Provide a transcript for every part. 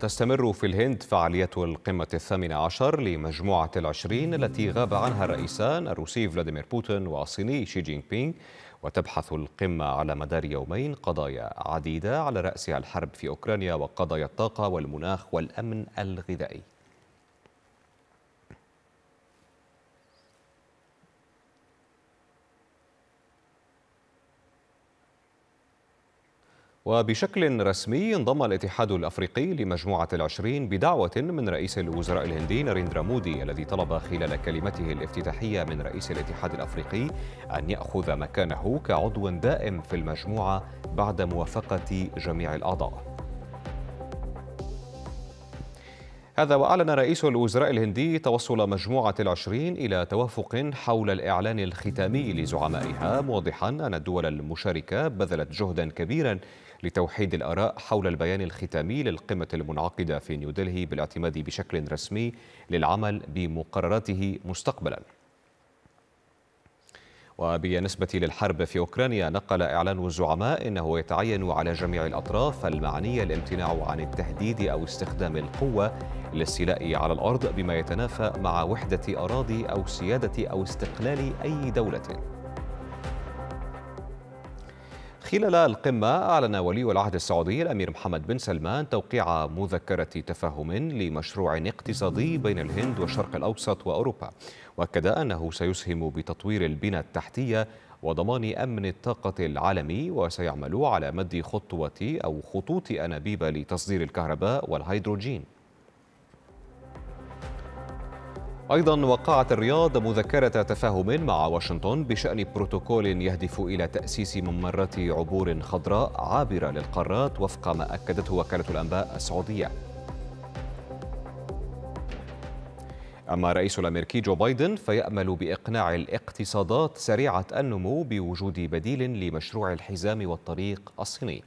تستمر في الهند فعالية القمة الثامنة عشر لمجموعة العشرين التي غاب عنها الرئيسان الروسي فلاديمير بوتين والصيني شي جين بينغ وتبحث القمة على مدار يومين قضايا عديدة على رأسها الحرب في أوكرانيا وقضايا الطاقة والمناخ والأمن الغذائي وبشكل رسمي انضم الاتحاد الأفريقي لمجموعة العشرين بدعوة من رئيس الوزراء الهندي ناريندرا مودي الذي طلب خلال كلمته الافتتاحية من رئيس الاتحاد الأفريقي أن يأخذ مكانه كعضو دائم في المجموعة بعد موافقة جميع الأعضاء هذا وأعلن رئيس الوزراء الهندي توصل مجموعة العشرين إلى توافق حول الإعلان الختامي لزعمائها موضحا أن الدول المشاركة بذلت جهدا كبيرا لتوحيد الآراء حول البيان الختامي للقمة المنعقدة في نيودلهي بالاعتماد بشكل رسمي للعمل بمقرراته مستقبلاً وبالنسبة للحرب في أوكرانيا نقل إعلان الزعماء أنه يتعين على جميع الأطراف المعنية الامتناع عن التهديد أو استخدام القوة للاستيلاء على الأرض بما يتنافى مع وحدة أراضي أو سيادة أو استقلال أي دولة خلال القمة أعلن ولي العهد السعودي الأمير محمد بن سلمان توقيع مذكرة تفاهم لمشروع اقتصادي بين الهند والشرق الأوسط وأوروبا وأكد أنه سيسهم بتطوير البنى التحتية وضمان أمن الطاقة العالمي وسيعمل على مد خطوة أو خطوط أنابيب لتصدير الكهرباء والهيدروجين أيضا وقعت الرياض مذكرة تفاهم مع واشنطن بشأن بروتوكول يهدف إلى تأسيس ممرات عبور خضراء عابرة للقارات وفق ما أكدته وكالة الأنباء السعودية أما الرئيس الأمريكي جو بايدن فيأمل بإقناع الاقتصادات سريعة النمو بوجود بديل لمشروع الحزام والطريق الصيني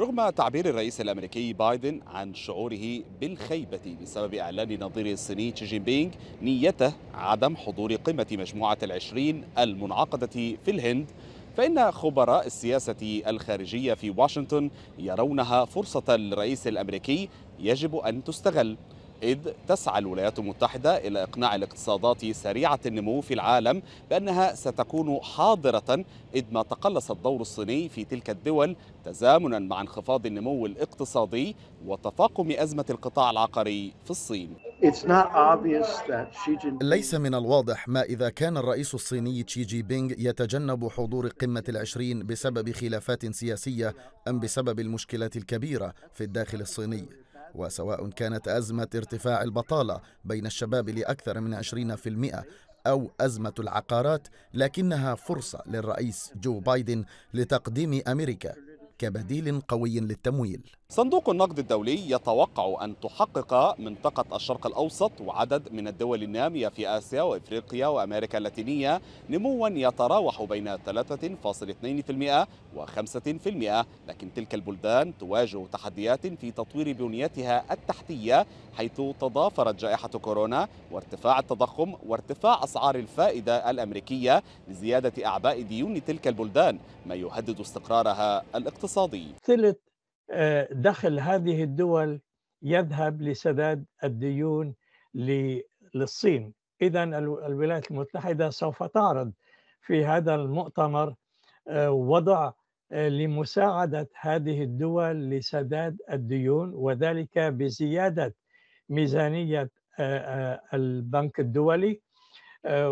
رغم تعبير الرئيس الامريكي بايدن عن شعوره بالخيبه بسبب اعلان نظيره الصيني شي جين بينغ نيته عدم حضور قمه مجموعه العشرين المنعقده في الهند فإن خبراء السياسة الخارجية في واشنطن يرونها فرصة للرئيس الأمريكي يجب أن تستغل إذ تسعى الولايات المتحدة إلى إقناع الاقتصادات سريعة النمو في العالم بأنها ستكون حاضرة إذ ما تقلص الدور الصيني في تلك الدول تزامنا مع انخفاض النمو الاقتصادي وتفاقم أزمة القطاع العقاري في الصين ليس من الواضح ما إذا كان الرئيس الصيني تشي جي بينغ يتجنب حضور قمة العشرين بسبب خلافات سياسية أم بسبب المشكلات الكبيرة في الداخل الصيني وسواء كانت أزمة ارتفاع البطالة بين الشباب لأكثر من 20% أو أزمة العقارات لكنها فرصة للرئيس جو بايدن لتقديم أمريكا كبديل قوي للتمويل صندوق النقد الدولي يتوقع أن تحقق منطقة الشرق الأوسط وعدد من الدول النامية في آسيا وإفريقيا وأمريكا اللاتينية نموا يتراوح بين 3.2% و5% لكن تلك البلدان تواجه تحديات في تطوير بنيتها التحتية حيث تضافرت جائحة كورونا وارتفاع التضخم وارتفاع أسعار الفائدة الأمريكية لزيادة أعباء ديون تلك البلدان ما يهدد استقرارها الاقتصادي الاقتصادي ثلث آه، دخل هذه الدول يذهب لسداد الديون للصين إذا الولايات المتحدة سوف تعرض في هذا المؤتمر آه، وضع آه، لمساعدة هذه الدول لسداد الديون وذلك بزيادة ميزانية البنك الدولي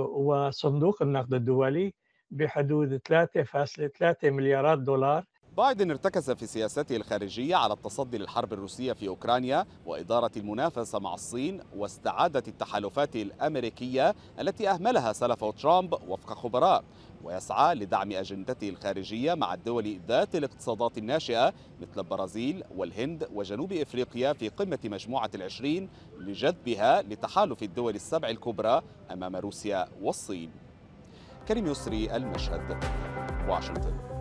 وصندوق النقد الدولي بحدود 3.3 مليارات دولار بايدن ارتكز في سياسته الخارجية على التصدي للحرب الروسية في أوكرانيا وإدارة المنافسة مع الصين واستعادة التحالفات الأمريكية التي أهملها سلفه ترامب وفق خبراء ويسعى لدعم أجندته الخارجية مع الدول ذات الاقتصادات الناشئة مثل البرازيل والهند وجنوب إفريقيا في قمة مجموعة العشرين لجذبها لتحالف الدول السبع الكبرى أمام روسيا والصين كريم يسري المشهد واشنطن